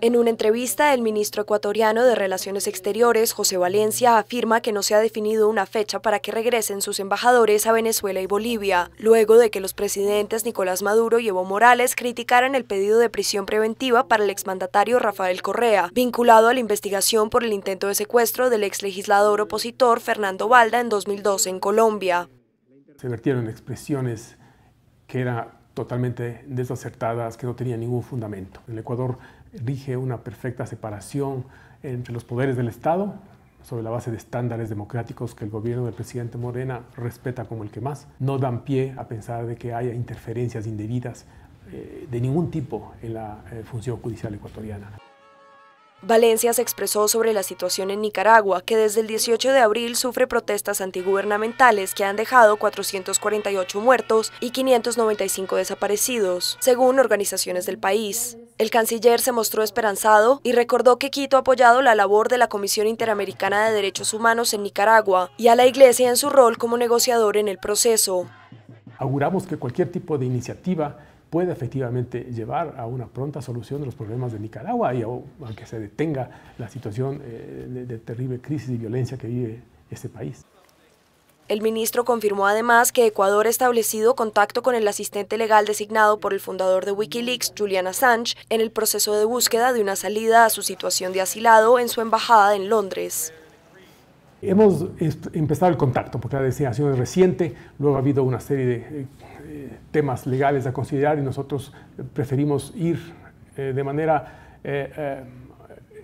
En una entrevista, el ministro ecuatoriano de Relaciones Exteriores, José Valencia, afirma que no se ha definido una fecha para que regresen sus embajadores a Venezuela y Bolivia, luego de que los presidentes Nicolás Maduro y Evo Morales criticaran el pedido de prisión preventiva para el exmandatario Rafael Correa, vinculado a la investigación por el intento de secuestro del exlegislador opositor Fernando Valda en 2012 en Colombia. Se vertieron expresiones que era totalmente desacertadas, que no tenían ningún fundamento. el Ecuador rige una perfecta separación entre los poderes del Estado, sobre la base de estándares democráticos que el gobierno del presidente Morena respeta como el que más, no dan pie a pensar de que haya interferencias indebidas eh, de ningún tipo en la eh, función judicial ecuatoriana. Valencia se expresó sobre la situación en Nicaragua, que desde el 18 de abril sufre protestas antigubernamentales que han dejado 448 muertos y 595 desaparecidos, según organizaciones del país. El canciller se mostró esperanzado y recordó que Quito ha apoyado la labor de la Comisión Interamericana de Derechos Humanos en Nicaragua y a la Iglesia en su rol como negociador en el proceso. Auguramos que cualquier tipo de iniciativa puede efectivamente llevar a una pronta solución de los problemas de Nicaragua y a, que se detenga la situación eh, de, terrible crisis y violencia que vive este país. El ministro confirmó además que Ecuador ha establecido contacto con el asistente legal designado por el fundador de Wikileaks, Julian Assange, en el proceso de búsqueda de una salida a su situación de asilado en su embajada en Londres. Hemos empezado el contacto, porque la designación es reciente, luego ha habido una serie de eh, temas legales a considerar y nosotros preferimos ir eh, de manera eh,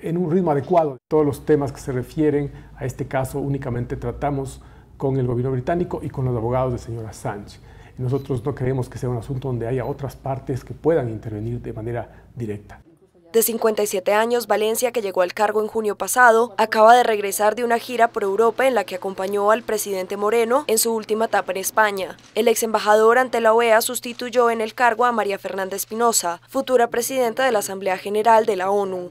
en un ritmo adecuado. Todos los temas que se refieren a este caso únicamente tratamos con el gobierno británico y con los abogados de señora Sánchez. Nosotros no creemos que sea un asunto donde haya otras partes que puedan intervenir de manera directa. De 57 años, Valencia, que llegó al cargo en junio pasado, acaba de regresar de una gira por Europa en la que acompañó al presidente Moreno en su última etapa en España. El ex embajador ante la OEA sustituyó en el cargo a María Fernanda Espinosa, futura presidenta de la Asamblea General de la ONU.